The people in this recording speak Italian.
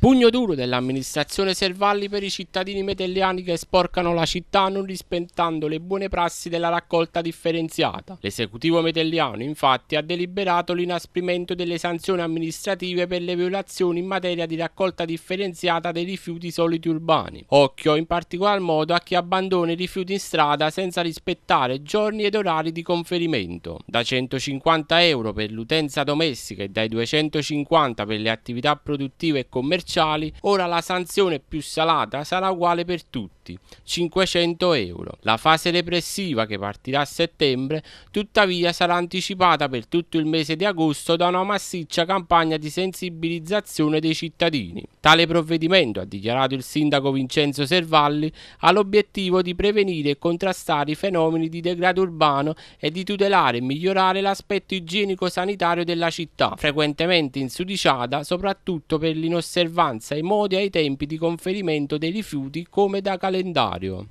Pugno duro dell'amministrazione Servalli per i cittadini metelliani che sporcano la città non rispettando le buone prassi della raccolta differenziata. L'esecutivo metelliano infatti ha deliberato l'inasprimento delle sanzioni amministrative per le violazioni in materia di raccolta differenziata dei rifiuti soliti urbani. Occhio in particolar modo a chi abbandona i rifiuti in strada senza rispettare giorni ed orari di conferimento. Da 150 euro per l'utenza domestica e dai 250 per le attività produttive e commerciali commerciali, ora la sanzione più salata sarà uguale per tutti, 500 euro. La fase repressiva che partirà a settembre tuttavia sarà anticipata per tutto il mese di agosto da una massiccia campagna di sensibilizzazione dei cittadini. Tale provvedimento, ha dichiarato il sindaco Vincenzo Servalli, ha l'obiettivo di prevenire e contrastare i fenomeni di degrado urbano e di tutelare e migliorare l'aspetto igienico-sanitario della città, frequentemente insudiciata soprattutto per l'inosservazione osservanza ai modi e ai tempi di conferimento dei rifiuti come da calendario.